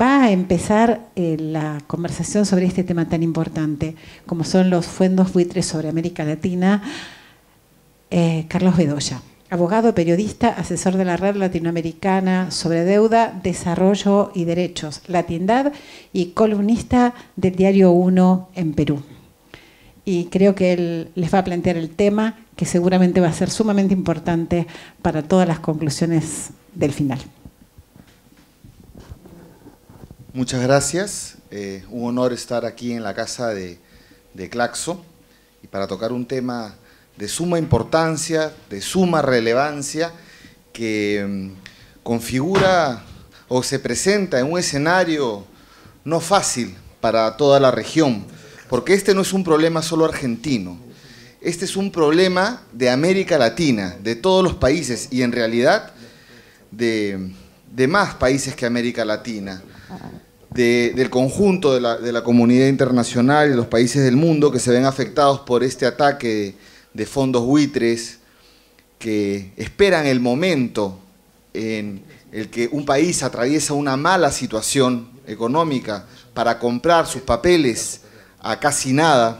va a empezar eh, la conversación sobre este tema tan importante como son los fuendos buitres sobre América Latina, eh, Carlos Bedoya, abogado, periodista, asesor de la Red Latinoamericana sobre Deuda, Desarrollo y Derechos, Latindad y columnista del Diario Uno en Perú y creo que él les va a plantear el tema que seguramente va a ser sumamente importante para todas las conclusiones del final. Muchas gracias. Eh, un honor estar aquí en la casa de, de Claxo y para tocar un tema de suma importancia, de suma relevancia, que mm, configura o se presenta en un escenario no fácil para toda la región porque este no es un problema solo argentino, este es un problema de América Latina, de todos los países y en realidad de, más países que América Latina, del conjunto de la, de la, comunidad internacional y de los países del mundo que se ven afectados por este ataque de fondos buitres que esperan el momento en el que un país atraviesa una mala situación económica para comprar sus papeles a casi nada,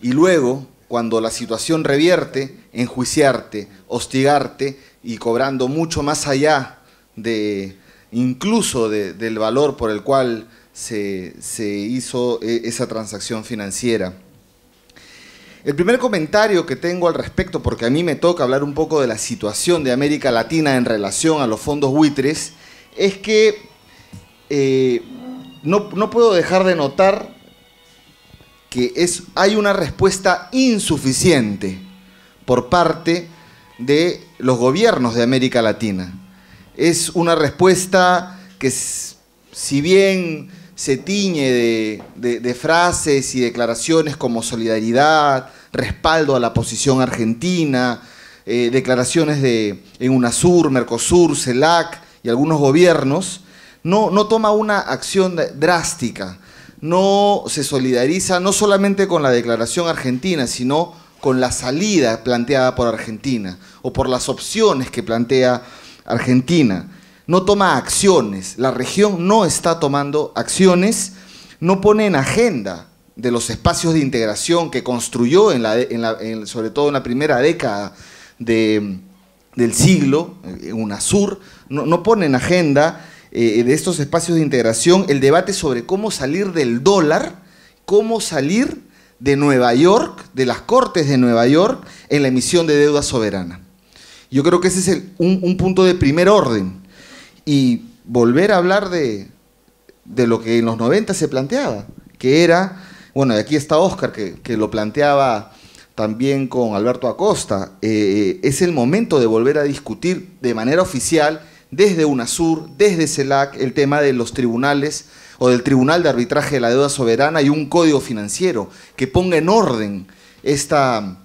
y luego, cuando la situación revierte, enjuiciarte, hostigarte y cobrando mucho más allá de incluso del valor por el cual se, hizo e, esa transacción financiera. El primer comentario que tengo al respecto, porque a mí me toca hablar un poco de la situación de América Latina en relación a los fondos buitres, es que eh, no, no, puedo dejar de notar que es, hay una respuesta insuficiente por parte de los gobiernos de América Latina. Es una respuesta que, si bien se tiñe de, frases y declaraciones como solidaridad, respaldo a la posición argentina, eh, declaraciones de, en UNASUR, MERCOSUR, CELAC y algunos gobiernos, no, no toma una acción drástica no se solidariza no solamente con la declaración argentina, sino con la salida planteada por Argentina o por las opciones que plantea Argentina. No toma acciones, la región no está tomando acciones, no pone en agenda de los espacios de integración que construyó, en la, sobre todo en la primera década del siglo, eh, UNASUR, no, no pone en agenda eh, eh, de estos espacios de integración el debate sobre cómo salir del dólar, cómo salir de Nueva York, de las Cortes de Nueva York, en la emisión de deuda soberana. Yo creo que ese es un, punto de primer orden. Y volver a hablar de, de, lo que en los 90 se planteaba, que era, bueno, y aquí está Oscar, que, lo planteaba también con Alberto Acosta, eh, es el momento de volver a discutir de manera oficial desde UNASUR, desde CELAC, el tema de los tribunales o del Tribunal de Arbitraje de la Deuda Soberana y un código financiero que ponga en orden esta,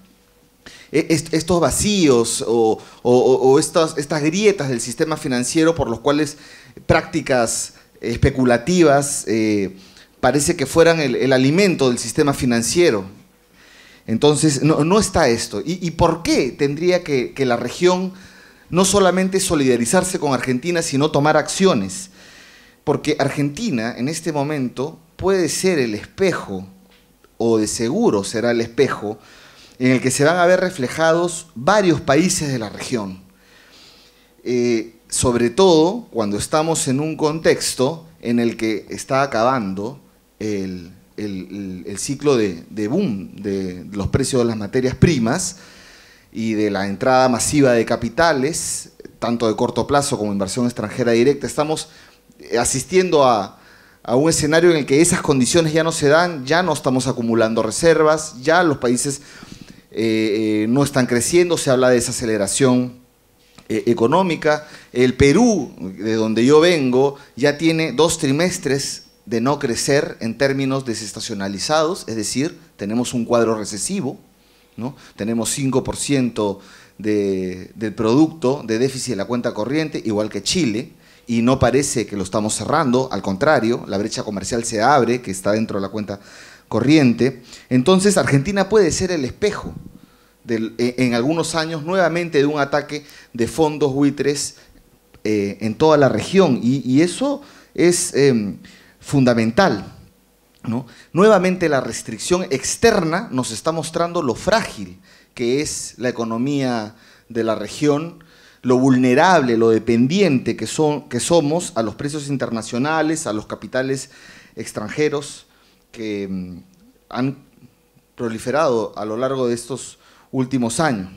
e, estos vacíos o, estas, grietas del sistema financiero por los cuales prácticas especulativas eh, parece que fueran el, alimento del sistema financiero. Entonces, no, está esto. ¿Y, por qué tendría que, que la región no solamente solidarizarse con Argentina, sino tomar acciones. Porque Argentina en este momento puede ser el espejo, o de seguro será el espejo, en el que se van a ver reflejados varios países de la región. Eh, sobre todo cuando estamos en un contexto en el que está acabando el, ciclo de, de boom de los precios de las materias primas, y de la entrada masiva de capitales, tanto de corto plazo como inversión extranjera directa, estamos eh, asistiendo a, un escenario en el que esas condiciones ya no se dan, ya no estamos acumulando reservas, ya los países eh, eh, no están creciendo, se habla de desaceleración económica. El Perú, de donde yo vengo, ya tiene dos trimestres de no crecer en términos desestacionalizados, es decir, tenemos un cuadro recesivo tenemos 5% del producto de déficit de la cuenta corriente, igual que Chile, y no parece que lo estamos cerrando, al contrario, la brecha comercial se abre, que está dentro de la cuenta corriente. Entonces Argentina puede ser el espejo e, en algunos años nuevamente de un ataque de fondos buitres eh, en toda la región y, eso es em, fundamental Nuevamente la restricción externa nos está mostrando lo frágil que es la economía de la región, lo vulnerable, lo dependiente que, son, que somos a los precios internacionales, a los capitales extranjeros que mm, han proliferado a lo largo de estos últimos años.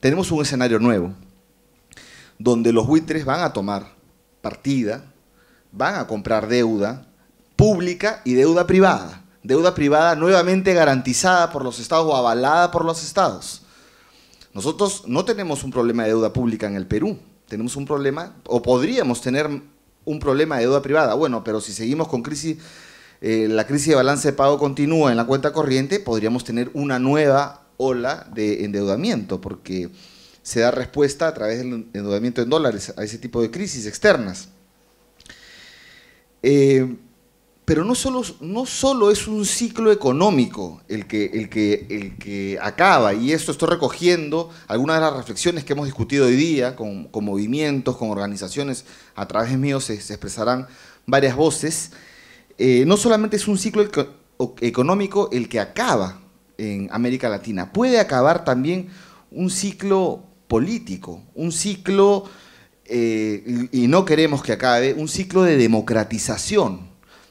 Tenemos un escenario nuevo, donde los buitres van a tomar partida, van a comprar deuda, pública y deuda privada. Deuda privada nuevamente garantizada por los estados o avalada por los estados. Nosotros no tenemos un problema de deuda pública en el Perú. Tenemos un problema, o podríamos tener un problema de deuda privada. Bueno, pero si seguimos con crisis, eh, la crisis de balance de pago continúa en la cuenta corriente, podríamos tener una nueva ola de endeudamiento, porque se da respuesta a través del endeudamiento en dólares a ese tipo de crisis externas. Eh, pero no solo, no solo es un ciclo económico el que, el, que, el que acaba, y esto estoy recogiendo algunas de las reflexiones que hemos discutido hoy día con, movimientos, con organizaciones, a través mío se, expresarán varias voces. Eh, no solamente es un ciclo económico el que acaba en América Latina, puede acabar también un ciclo político, un ciclo, eh, y no queremos que acabe, un ciclo de democratización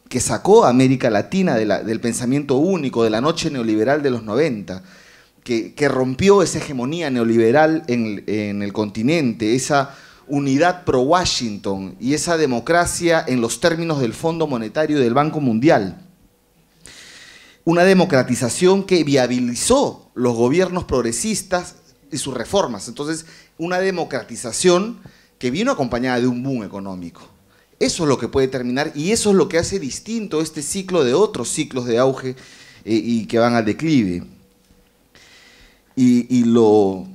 que sacó a América Latina del pensamiento único, de la noche neoliberal de los 90, que, rompió esa hegemonía neoliberal en, en el continente, esa unidad pro-Washington y esa democracia en los términos del Fondo Monetario y del Banco Mundial. Una democratización que viabilizó los gobiernos progresistas y sus reformas. Entonces, una democratización que vino acompañada de un boom económico. Eso es lo que puede terminar y eso es lo que hace distinto este ciclo de otros ciclos de auge eh, y que van al declive. Y, lo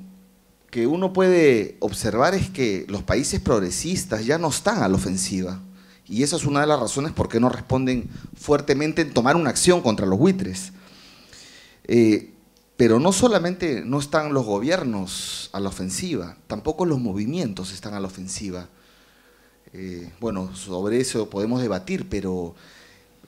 que uno puede observar es que los países progresistas ya no están a la ofensiva. Y esa es una de las razones por qué no responden fuertemente en tomar una acción contra los buitres. Eh, pero no solamente no están los gobiernos a la ofensiva, tampoco los movimientos están a la ofensiva. Eh, bueno, sobre eso podemos debatir, pero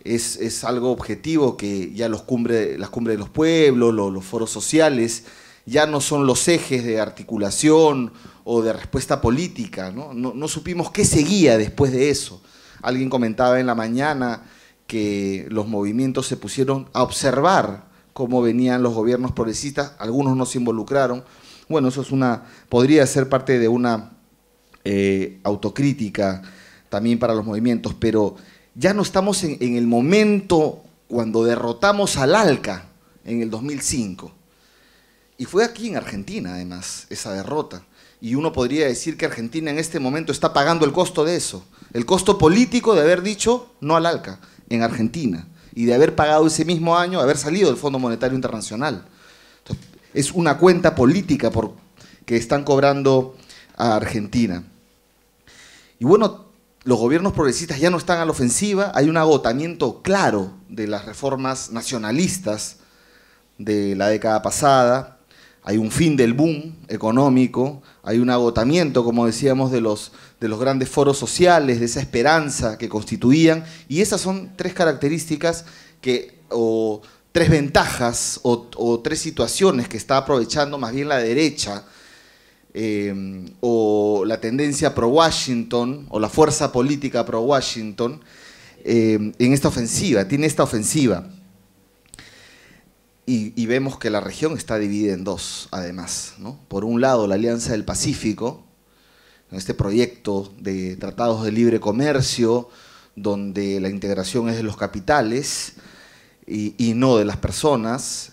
es, algo objetivo que ya los las cumbres de los pueblos, los, foros sociales, ya no son los ejes de articulación o de respuesta política. ¿no? supimos qué seguía después de eso. Alguien comentaba en la mañana que los movimientos se pusieron a observar cómo venían los gobiernos progresistas, algunos no se involucraron. Bueno, eso es una, podría ser parte de una eh, autocrítica también para los movimientos, pero ya no estamos en, el momento cuando derrotamos al ALCA en el 2005. Y fue aquí en Argentina, además, esa derrota. Y uno podría decir que Argentina en este momento está pagando el costo de eso, el costo político de haber dicho no al ALCA en Argentina y de haber pagado ese mismo año haber salido del Fondo Monetario Internacional. es una cuenta política por, que están cobrando a Argentina. Y bueno, los gobiernos progresistas ya no están a la ofensiva, hay un agotamiento claro de las reformas nacionalistas de la década pasada, hay un fin del boom económico, hay un agotamiento, como decíamos, de los, grandes foros sociales, de esa esperanza que constituían, y esas son tres características que, o tres ventajas o tres situaciones que está aprovechando más bien la derecha eh, o la tendencia pro-Washington o la fuerza política pro-Washington eh, en esta ofensiva, tiene esta ofensiva. Y, vemos que la región está dividida en dos, además. ¿no? Por un lado, la Alianza del Pacífico, este proyecto de tratados de libre comercio, donde la integración es de los capitales y no de las personas,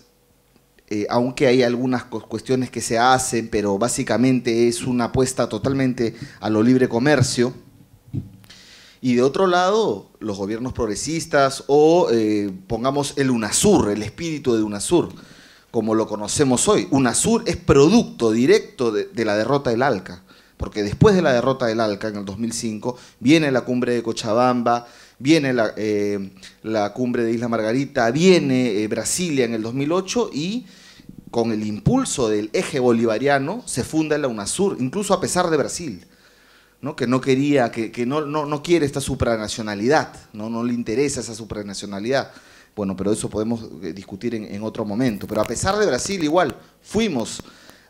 eh, aunque hay algunas cuestiones que se hacen, pero básicamente es una apuesta totalmente a lo libre comercio. Y de otro lado, los gobiernos progresistas o eh, pongamos el UNASUR, el espíritu de UNASUR, como lo conocemos hoy. UNASUR es producto directo de, la derrota del ALCA, porque después de la derrota del ALCA en el 2005 viene la cumbre de Cochabamba, viene la, eh, cumbre de Isla Margarita, viene Brasilia en el 2008 y con el impulso del eje bolivariano, se funda la UNASUR, incluso a pesar de Brasil, ¿no? que no quería, que, no, no, quiere esta supranacionalidad, ¿no? le interesa esa supranacionalidad. Bueno, pero eso podemos eh, discutir en, otro momento. Pero a pesar de Brasil, igual, fuimos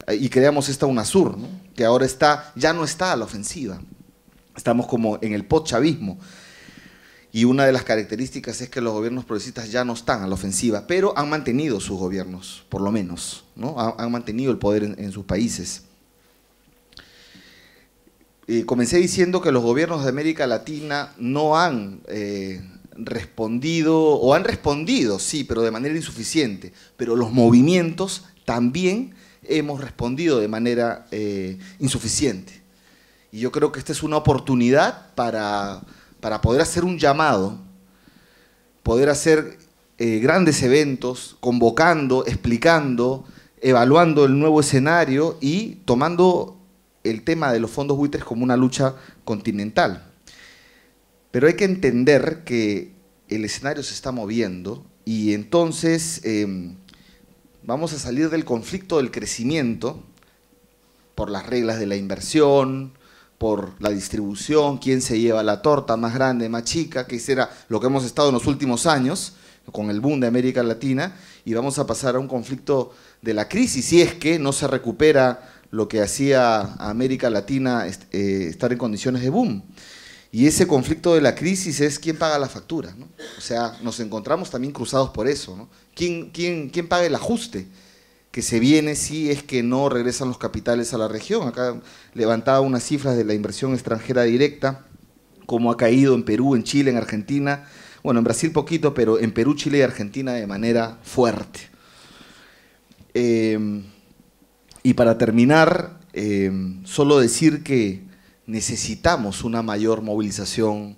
eh, y creamos esta UNASUR, que ahora está, ya no está a la ofensiva. Estamos como en el chavismo y una de las características es que los gobiernos progresistas ya no están a la ofensiva, pero han mantenido sus gobiernos, por lo menos, ¿no? han, mantenido el poder en, sus países. comencé diciendo que los gobiernos de América Latina no han eh, respondido, o han respondido, sí, pero de manera insuficiente, pero los movimientos también hemos respondido de manera eh, insuficiente. Y yo creo que esta es una oportunidad para para poder hacer un llamado, poder hacer eh, grandes eventos, convocando, explicando, evaluando el nuevo escenario y tomando el tema de los fondos buitres como una lucha continental. Pero hay que entender que el escenario se está moviendo y entonces em, vamos a salir del conflicto del crecimiento por las reglas de la inversión, por la distribución, quién se lleva la torta más grande, más chica, que será lo que hemos estado en los últimos años con el boom de América Latina y vamos a pasar a un conflicto de la crisis si es que no se recupera lo que hacía América Latina eh, estar en condiciones de boom. Y ese conflicto de la crisis es quién paga la factura. O sea, nos encontramos también cruzados por eso. ¿no? ¿Quién, quién, quién paga el ajuste? que se viene si es que no regresan los capitales a la región. Acá levantaba unas cifras de la inversión extranjera directa, como ha caído en Perú, en Chile, en Argentina, bueno, en Brasil poquito, pero en Perú, Chile y Argentina de manera fuerte. Eh, y para terminar, eh, solo decir que necesitamos una mayor movilización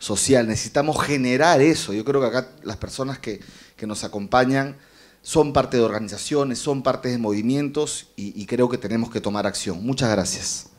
social, necesitamos generar eso. Yo creo que acá las personas que, que nos acompañan son parte de organizaciones, son parte de movimientos y, y creo que tenemos que tomar acción. Muchas gracias.